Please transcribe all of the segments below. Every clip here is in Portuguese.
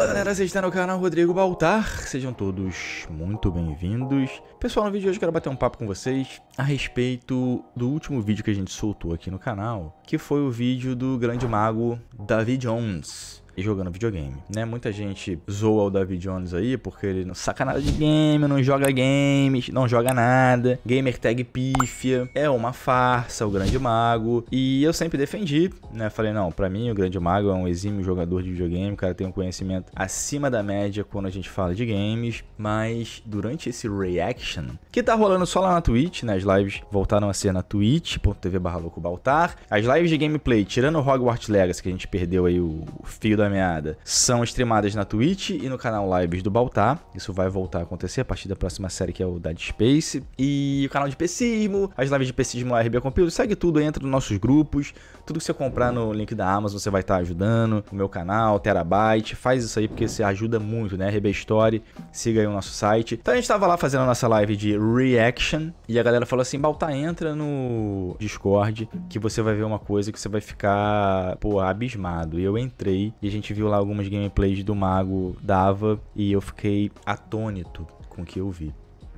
Fala galera, vocês estão no canal Rodrigo Baltar, sejam todos muito bem-vindos. Pessoal, no vídeo de hoje eu quero bater um papo com vocês a respeito do último vídeo que a gente soltou aqui no canal, que foi o vídeo do grande mago David Jones e jogando videogame, né? Muita gente zoa o David Jones aí porque ele não saca nada de game, não joga games, não joga nada, gamer tag pífia, é uma farsa, o grande mago. E eu sempre defendi, né? Falei, não, para mim o grande mago é um exímio jogador de videogame, o cara tem um conhecimento acima da média quando a gente fala de games, mas durante esse reaction, que tá rolando só lá na Twitch, né? As lives voltaram a ser na twitch.tv/locobaltar. As lives de gameplay, tirando o Hogwarts Legacy que a gente perdeu aí o fio da são streamadas na Twitch e no canal Lives do Baltar. Isso vai voltar a acontecer a partir da próxima série que é o Dead Space. E o canal de Pecismo, as lives de Pecismo RB é Compilo, segue tudo, entra nos nossos grupos. Tudo que você comprar no link da Amazon, você vai estar tá ajudando. O meu canal, Terabyte, faz isso aí porque você ajuda muito, né? RB Story, siga aí o nosso site. Então a gente estava lá fazendo a nossa live de reaction e a galera falou assim: Baltar, entra no Discord que você vai ver uma coisa que você vai ficar, pô, abismado. E eu entrei e a gente viu lá algumas gameplays do Mago dava e eu fiquei atônito com o que eu vi.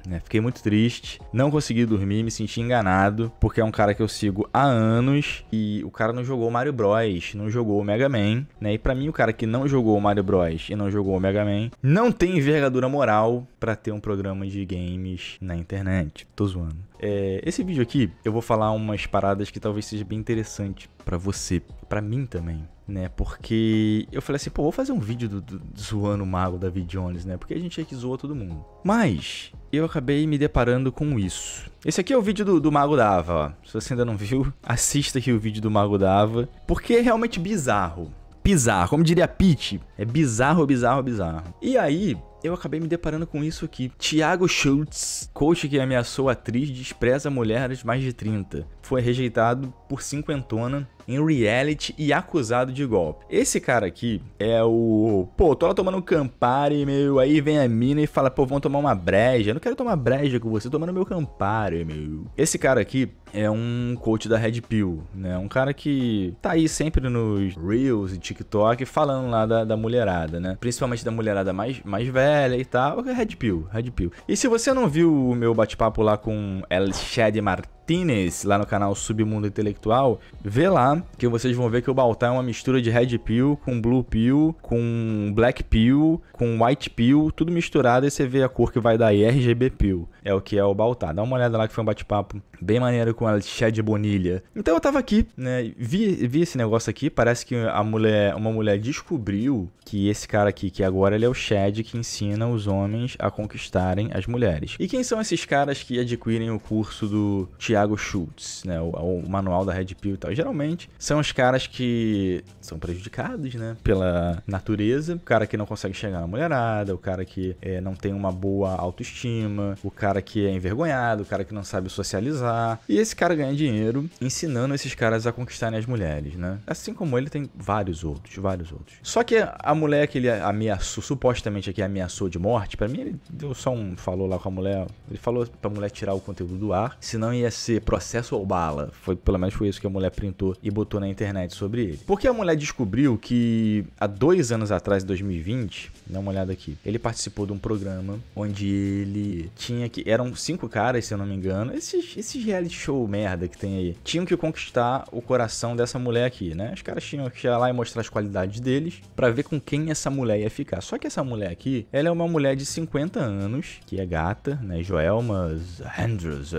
Né? Fiquei muito triste, não consegui dormir, me senti enganado, porque é um cara que eu sigo há anos e o cara não jogou Mario Bros, não jogou o Mega Man, né? E para mim o cara que não jogou Mario Bros e não jogou o Mega Man não tem envergadura moral para ter um programa de games na internet. Tô zoando. É, esse vídeo aqui eu vou falar umas paradas que talvez seja bem interessante para você, para mim também, né? Porque eu falei assim, pô, vou fazer um vídeo do, do, zoando o mago David Jones, né? Porque a gente é que zoa todo mundo. Mas eu acabei me deparando com isso. Esse aqui é o vídeo do, do Mago Dava ó. Se você ainda não viu, assista aqui o vídeo do Mago Dava porque é realmente bizarro bizarro. Como diria Pete, é bizarro, bizarro, bizarro. E aí, eu acabei me deparando com isso aqui. Thiago Schultz, coach que ameaçou a atriz, despreza mulheres mais de 30. Foi rejeitado por cinquentona em reality e acusado de golpe. Esse cara aqui é o. Pô, tô lá tomando um Campari, meu. Aí vem a mina e fala, pô, vamos tomar uma breja. Eu não quero tomar breja com você, tomando meu Campari, meu. Esse cara aqui é um coach da Red Pill, né? Um cara que tá aí sempre nos Reels e TikTok falando lá da, da mulherada, né? Principalmente da mulherada mais, mais velha e tal. É Red Pill, Red Pill. E se você não viu o meu bate-papo lá com El Shed Martins, Martinez, lá no canal Submundo Intelectual, vê lá que vocês vão ver que o Baltar é uma mistura de Red Pill com Blue Pill, com Black Pill, com White Pill, tudo misturado e você vê a cor que vai dar aí, RGB Pill. É o que é o Baltar. Dá uma olhada lá que foi um bate-papo bem maneiro com a Chad Bonilha. Então eu tava aqui, né, vi, vi esse negócio aqui, parece que a mulher, uma mulher descobriu que esse cara aqui, que agora ele é o Chad que ensina os homens a conquistarem as mulheres. E quem são esses caras que adquirem o curso do Thiago Schultz, né? O, o manual da Red Pill e tal. geralmente são os caras que são prejudicados, né? Pela natureza. O cara que não consegue chegar na mulherada, o cara que é, não tem uma boa autoestima, o cara que é envergonhado, o cara que não sabe socializar. E esse cara ganha dinheiro ensinando esses caras a conquistarem as mulheres, né? Assim como ele tem vários outros, vários outros. Só que a mulher que ele ameaçou, supostamente aqui ameaçou de morte, para mim ele deu só um. falou lá com a mulher. Ele falou pra mulher tirar o conteúdo do ar, senão ia ser processo ou bala. Foi, pelo menos foi isso que a mulher printou e botou na internet sobre ele. Porque a mulher descobriu que há dois anos atrás, em 2020, dá uma olhada aqui, ele participou de um programa onde ele tinha que. Eram cinco caras, se eu não me engano. Esses, esses reality show merda que tem aí. Tinham que conquistar o coração dessa mulher aqui, né? Os caras tinham que ir lá e mostrar as qualidades deles para ver com quem essa mulher ia ficar. Só que essa mulher aqui, ela é uma mulher de 50 anos, que é gata, né? Joelma Andrews.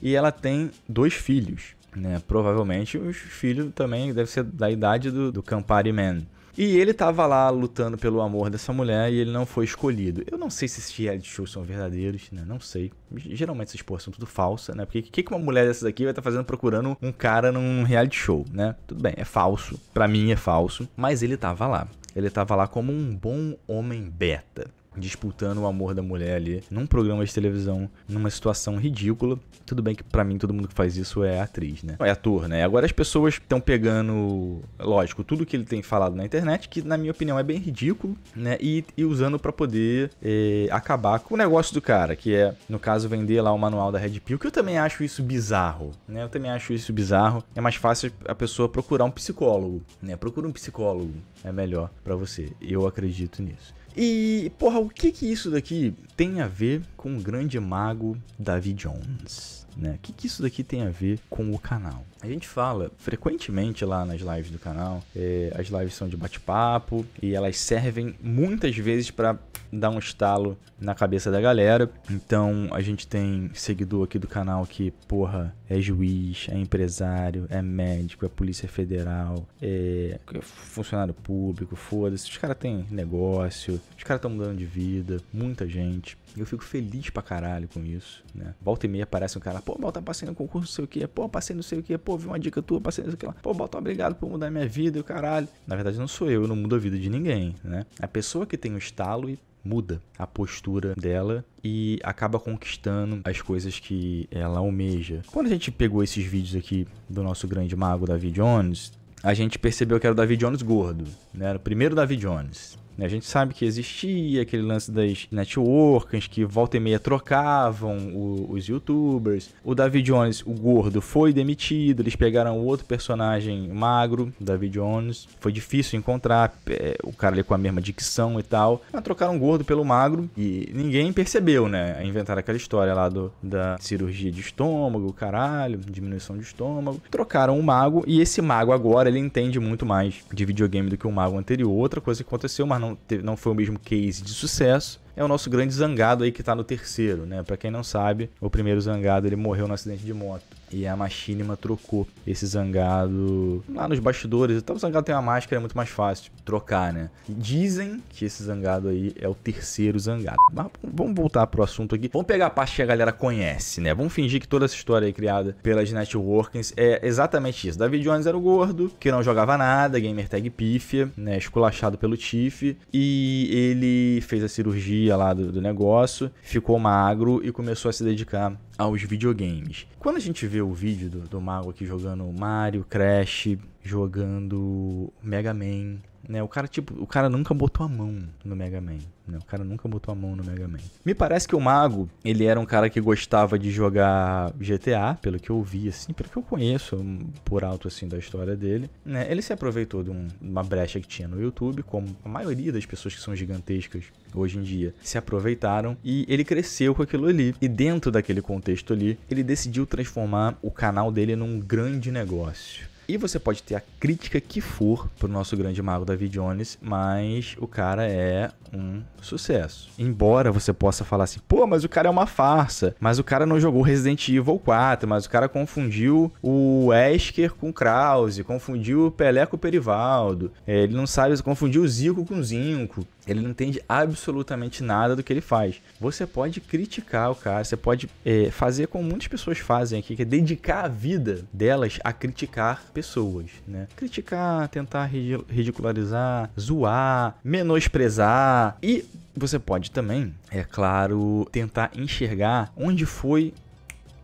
E ela tem tem dois filhos, né? Provavelmente os filhos também deve ser da idade do, do Campari Man. E ele tava lá lutando pelo amor dessa mulher e ele não foi escolhido. Eu não sei se esses reality shows são verdadeiros, né? Não sei. Geralmente essas porras são tudo falsas, né? Porque o que, que uma mulher dessas aqui vai estar tá fazendo procurando um cara num reality show, né? Tudo bem, é falso. Pra mim é falso. Mas ele tava lá. Ele tava lá como um bom homem beta disputando o amor da mulher ali num programa de televisão, numa situação ridícula. Tudo bem que para mim todo mundo que faz isso é atriz, né? É ator, né? Agora as pessoas estão pegando, lógico, tudo que ele tem falado na internet, que na minha opinião é bem ridículo, né? E, e usando para poder é, acabar com o negócio do cara, que é, no caso, vender lá o manual da Red Pill, que eu também acho isso bizarro, né? Eu também acho isso bizarro. É mais fácil a pessoa procurar um psicólogo, né? Procura um psicólogo, é melhor para você. Eu acredito nisso. E, porra, o que que isso daqui tem a ver com o grande mago David Jones? né? O que, que isso daqui tem a ver com o canal? A gente fala frequentemente lá nas lives do canal, é, as lives são de bate-papo e elas servem muitas vezes para dar um estalo na cabeça da galera. Então a gente tem seguidor aqui do canal que, porra, é juiz, é empresário, é médico, é polícia federal, é funcionário público, foda-se. Os caras têm negócio, os caras estão mudando de vida, muita gente. Eu fico feliz pra caralho com isso, né? Volta e meia aparece um cara, pô, Baltar, tá passei no concurso, não sei o que, pô, passei não sei o que, pô, vi uma dica tua, passei não sei o que lá, pô, Baltar, obrigado por mudar minha vida, o caralho. Na verdade, não sou eu, eu não mudo a vida de ninguém, né? A pessoa que tem o estalo e muda a postura dela e acaba conquistando as coisas que ela almeja. Quando a gente pegou esses vídeos aqui do nosso grande mago David Jones, a gente percebeu que era o David Jones gordo, né? Era o primeiro David Jones. Né? A gente sabe que existia aquele lance das networks que volta e meia trocavam o, os youtubers. O David Jones, o gordo, foi demitido. Eles pegaram outro personagem magro, David Jones. Foi difícil encontrar é, o cara ali com a mesma dicção e tal. Mas trocaram o gordo pelo magro e ninguém percebeu, né? Inventaram aquela história lá do, da cirurgia de estômago, caralho, diminuição de estômago. Trocaram o mago e esse mago agora ele entende muito mais de videogame do que o mago anterior. Outra coisa que aconteceu, mas não não, teve, não foi o mesmo case de sucesso é o nosso grande zangado aí que tá no terceiro, né? Para quem não sabe, o primeiro zangado ele morreu no acidente de moto. E a Machinima trocou esse zangado lá nos bastidores. Então o zangado tem uma máscara, é muito mais fácil trocar, né? E dizem que esse zangado aí é o terceiro zangado. Mas vamos voltar pro assunto aqui. Vamos pegar a parte que a galera conhece, né? Vamos fingir que toda essa história aí criada pelas networkings é exatamente isso. David Jones era o gordo, que não jogava nada, gamer tag pífia, né? Esculachado pelo Tiff. E ele fez a cirurgia lá do, do negócio, ficou magro e começou a se dedicar aos videogames. Quando a gente vê o vídeo do, do Mago aqui jogando Mario, Crash, jogando Mega Man, né? O cara, tipo, o cara nunca botou a mão no Mega Man né? O cara nunca botou a mão no Mega Man. Me parece que o Mago, ele era um cara que gostava de jogar GTA, pelo que eu vi, assim, pelo que eu conheço por alto, assim, da história dele. Né? Ele se aproveitou de um, uma brecha que tinha no YouTube, como a maioria das pessoas que são gigantescas hoje em dia se aproveitaram e ele cresceu com aquilo ali. E dentro daquele contexto ali, ele decidiu transformar o canal dele num grande negócio. E você pode ter a crítica que for pro nosso grande mago David Jones, mas o cara é um sucesso. Embora você possa falar assim, pô, mas o cara é uma farsa, mas o cara não jogou Resident Evil 4, mas o cara confundiu o Esker com o Krause, confundiu o Pelé com o Perivaldo, é, ele não sabe, confundiu o Zico com o Zinco. Ele não entende absolutamente nada do que ele faz. Você pode criticar o cara, você pode é, fazer como muitas pessoas fazem aqui, que é dedicar a vida delas a criticar pessoas, né? Criticar, tentar ridicularizar, zoar, menosprezar. E você pode também, é claro, tentar enxergar onde foi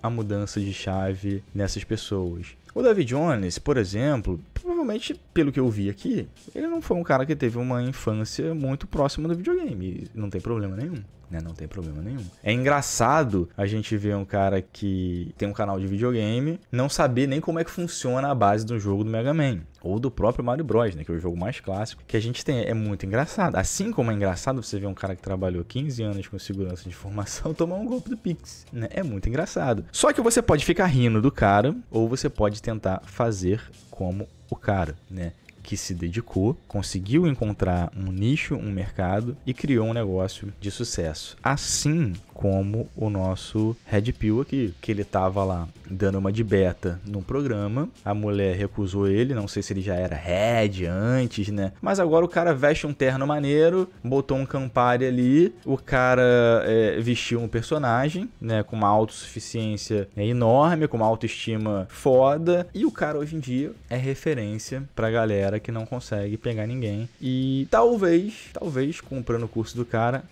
a mudança de chave nessas pessoas. O David Jones, por exemplo, provavelmente, pelo que eu vi aqui, ele não foi um cara que teve uma infância muito próxima do videogame. Não tem problema nenhum né? Não tem problema nenhum. É engraçado a gente ver um cara que tem um canal de videogame não saber nem como é que funciona a base do jogo do Mega Man ou do próprio Mario Bros, né, que é o jogo mais clássico que a gente tem. É muito engraçado. Assim como é engraçado você ver um cara que trabalhou 15 anos com segurança de informação tomar um golpe do Pix, né? É muito engraçado. Só que você pode ficar rindo do cara ou você pode tentar fazer como o cara, né? que se dedicou, conseguiu encontrar um nicho, um mercado e criou um negócio de sucesso. Assim como o nosso Red Pill aqui, que ele tava lá dando uma de beta no programa, a mulher recusou ele, não sei se ele já era Red antes, né? Mas agora o cara veste um terno maneiro, botou um Campari ali, o cara é, vestiu um personagem, né? Com uma autossuficiência enorme, com uma autoestima foda, e o cara hoje em dia é referência pra galera que não consegue pegar ninguém. E talvez, talvez comprando o curso do cara,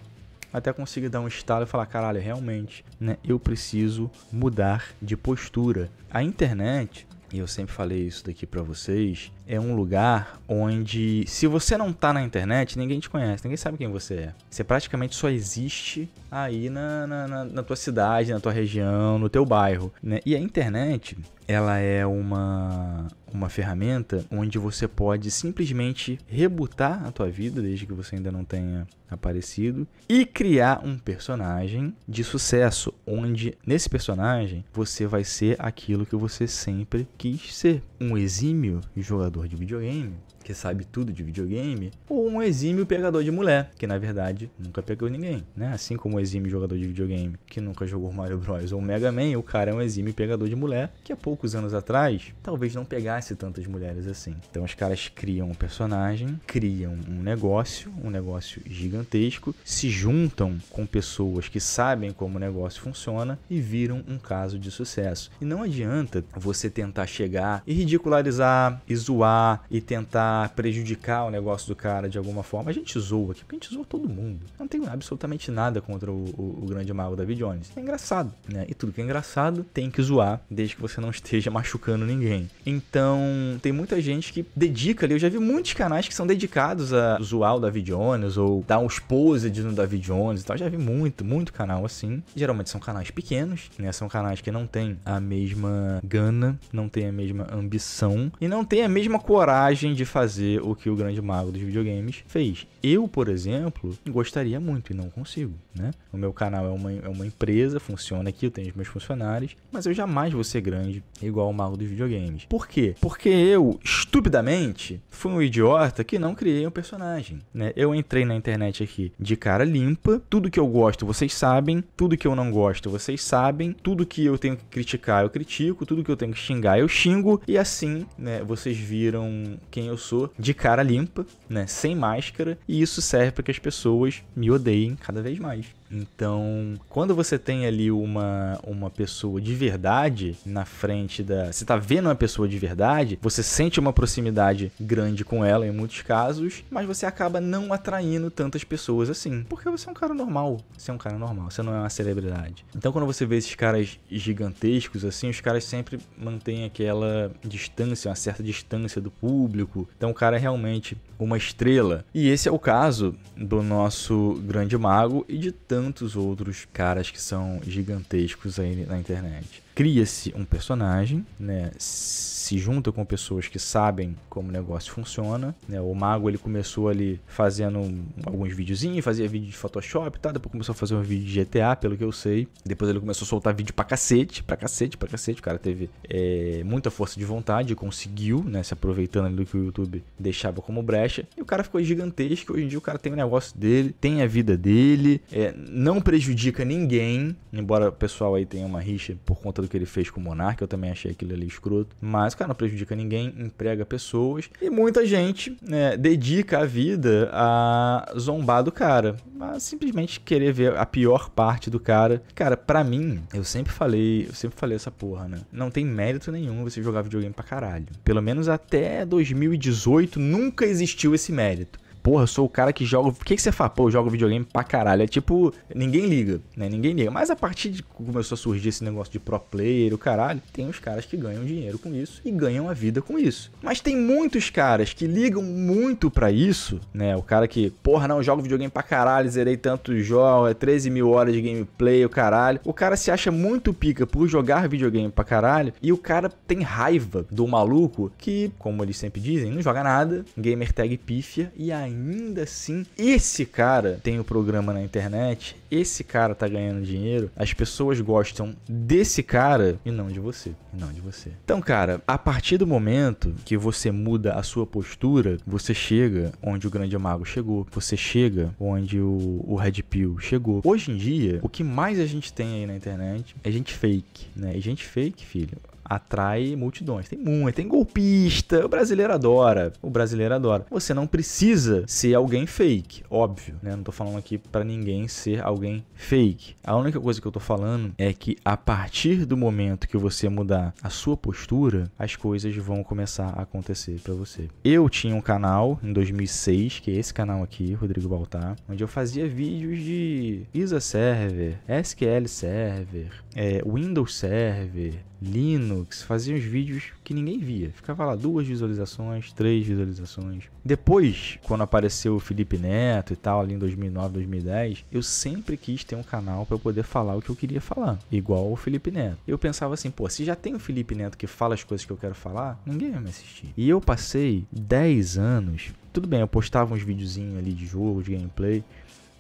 até conseguir dar um estalo e falar: caralho, realmente, né? Eu preciso mudar de postura. A internet, e eu sempre falei isso daqui para vocês, é um lugar onde, se você não tá na internet, ninguém te conhece, ninguém sabe quem você é. Você praticamente só existe aí na, na, na, na tua cidade, na tua região, no teu bairro. Né? E a internet, ela é uma, uma ferramenta onde você pode simplesmente rebutar a tua vida, desde que você ainda não tenha aparecido, e criar um personagem de sucesso, onde nesse personagem você vai ser aquilo que você sempre quis ser. Um exímio jogador jogador de videogame que sabe tudo de videogame, ou um exímio pegador de mulher, que na verdade nunca pegou ninguém, né? Assim como o exímio jogador de videogame, que nunca jogou Mario Bros ou Mega Man, o cara é um exímio pegador de mulher, que há poucos anos atrás talvez não pegasse tantas mulheres assim. Então os caras criam um personagem, criam um negócio, um negócio gigantesco, se juntam com pessoas que sabem como o negócio funciona e viram um caso de sucesso. E não adianta você tentar chegar e ridicularizar, e zoar e tentar prejudicar o negócio do cara de alguma forma. A gente zoa aqui, porque a gente zoa todo mundo. não tenho absolutamente nada contra o, o, o grande mago David Jones. É engraçado, né? E tudo que é engraçado tem que zoar, desde que você não esteja machucando ninguém. Então, tem muita gente que dedica ali. Eu já vi muitos canais que são dedicados a zoar o David Jones ou dar uns poses no David Jones e tal. já vi muito, muito canal assim. Geralmente são canais pequenos, né? São canais que não têm a mesma gana, não têm a mesma ambição e não têm a mesma coragem de fazer fazer o que o grande mago dos videogames fez. Eu, por exemplo, gostaria muito e não consigo, né? O meu canal é uma, é uma empresa, funciona aqui, eu tenho os meus funcionários, mas eu jamais vou ser grande igual o mago dos videogames. Por quê? Porque eu, estupidamente, fui um idiota que não criei um personagem, né? Eu entrei na internet aqui de cara limpa, tudo que eu gosto vocês sabem, tudo que eu não gosto vocês sabem, tudo que eu tenho que criticar eu critico, tudo que eu tenho que xingar eu xingo, e assim, né, vocês viram quem eu sou de cara limpa, né? Sem máscara, e isso serve para que as pessoas me odeiem cada vez mais. Então, quando você tem ali uma, uma pessoa de verdade na frente da. Você tá vendo uma pessoa de verdade, você sente uma proximidade grande com ela em muitos casos, mas você acaba não atraindo tantas pessoas assim. Porque você é um cara normal. Você é um cara normal, você não é uma celebridade. Então, quando você vê esses caras gigantescos assim, os caras sempre mantêm aquela distância, uma certa distância do público. Então, o cara é realmente uma estrela. E esse é o caso do nosso grande mago e de tantos tantos outros caras que são gigantescos aí na internet cria-se um personagem, né? Se junta com pessoas que sabem como o negócio funciona, né? O mago ele começou ali fazendo alguns videozinhos, fazia vídeo de Photoshop, tá? Depois começou a fazer um vídeo de GTA, pelo que eu sei. Depois ele começou a soltar vídeo pra cacete, pra cacete, pra cacete. O cara teve é, muita força de vontade, conseguiu, né? Se aproveitando ali do que o YouTube deixava como brecha. E o cara ficou gigantesco. Hoje em dia o cara tem o negócio dele, tem a vida dele, é, não prejudica ninguém, embora o pessoal aí tenha uma rixa por conta do que ele fez com o Monark, eu também achei aquilo ali escroto. Mas, cara, não prejudica ninguém, emprega pessoas. E muita gente né, dedica a vida a zombar do cara. Mas simplesmente querer ver a pior parte do cara. Cara, para mim, eu sempre falei, eu sempre falei essa porra, né? Não tem mérito nenhum você jogar videogame pra caralho. Pelo menos até 2018 nunca existiu esse mérito porra, eu sou o cara que joga. Por que, que você fala, pô, eu jogo videogame pra caralho? É tipo, ninguém liga, né? Ninguém liga. Mas a partir de que começou a surgir esse negócio de pro player, o caralho, tem os caras que ganham dinheiro com isso e ganham a vida com isso. Mas tem muitos caras que ligam muito para isso, né? O cara que, porra, não, eu jogo videogame pra caralho, zerei tanto, jogo, é 13 mil horas de gameplay, o caralho. O cara se acha muito pica por jogar videogame pra caralho e o cara tem raiva do maluco que, como eles sempre dizem, não joga nada, gamer tag pífia e ainda ainda assim, esse cara tem o um programa na internet, esse cara tá ganhando dinheiro, as pessoas gostam desse cara e não de você, e não de você. Então, cara, a partir do momento que você muda a sua postura, você chega onde o grande mago chegou, você chega onde o, o Red Pill chegou. Hoje em dia, o que mais a gente tem aí na internet é gente fake, né? E é gente fake, filho, atrai multidões. Tem muito, tem golpista, o brasileiro adora, o brasileiro adora. Você não precisa ser alguém fake, óbvio, né? Não tô falando aqui para ninguém ser alguém fake. A única coisa que eu tô falando é que a partir do momento que você mudar a sua postura, as coisas vão começar a acontecer para você. Eu tinha um canal em 2006, que é esse canal aqui, Rodrigo Baltar, onde eu fazia vídeos de ISA Server, SQL Server, é, Windows Server, Linux, fazia uns vídeos que ninguém via. Ficava lá duas visualizações, três visualizações. Depois, quando apareceu o Felipe Neto e tal, ali em 2009, 2010, eu sempre quis ter um canal para eu poder falar o que eu queria falar, igual o Felipe Neto. Eu pensava assim, pô, se já tem o Felipe Neto que fala as coisas que eu quero falar, ninguém vai me assistir. E eu passei 10 anos, tudo bem, eu postava uns videozinhos ali de jogo, de gameplay,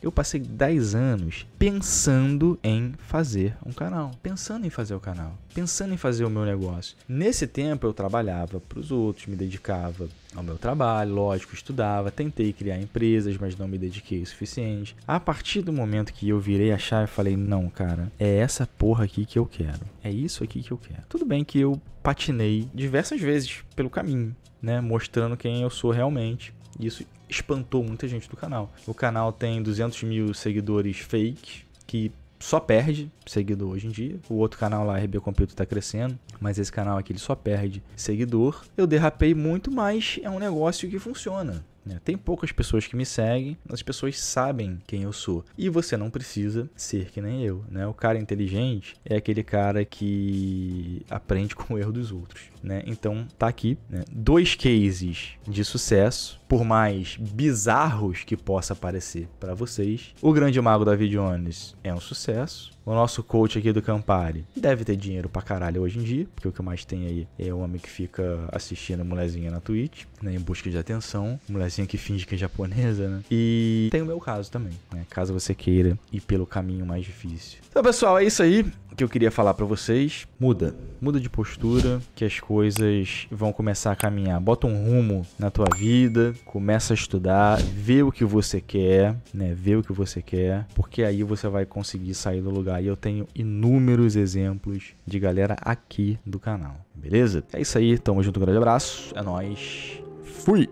eu passei 10 anos pensando em fazer um canal, pensando em fazer o canal, pensando em fazer o meu negócio. Nesse tempo eu trabalhava para os outros, me dedicava ao meu trabalho, lógico, estudava, tentei criar empresas, mas não me dediquei o suficiente. A partir do momento que eu virei a chave, falei: "Não, cara, é essa porra aqui que eu quero. É isso aqui que eu quero". Tudo bem que eu patinei diversas vezes pelo caminho, né, mostrando quem eu sou realmente e isso espantou muita gente do canal. O canal tem 200 mil seguidores fake, que só perde seguidor hoje em dia. O outro canal lá, RB Computer, tá crescendo, mas esse canal aqui ele só perde seguidor. Eu derrapei muito, mas é um negócio que funciona. Né? Tem poucas pessoas que me seguem, as pessoas sabem quem eu sou. E você não precisa ser que nem eu. Né? O cara inteligente é aquele cara que aprende com o erro dos outros. Né? Então tá aqui né? dois cases de sucesso por mais bizarros que possa parecer para vocês, o Grande Mago Davi Jones é um sucesso. O nosso coach aqui do Campari deve ter dinheiro pra caralho hoje em dia, porque o que mais tem aí é o homem que fica assistindo a mulherzinha na Twitch, né, em busca de atenção, mulherzinha que finge que é japonesa, né? E tem o meu caso também, né? Caso você queira ir pelo caminho mais difícil. Então, pessoal, é isso aí que eu queria falar para vocês. Muda. Muda de postura, que as coisas vão começar a caminhar. Bota um rumo na tua vida, começa a estudar, vê o que você quer, né? Vê o que você quer, porque aí você vai conseguir sair do lugar. E eu tenho inúmeros exemplos de galera aqui do canal, beleza? É isso aí, tamo junto, um grande abraço, é nóis, fui!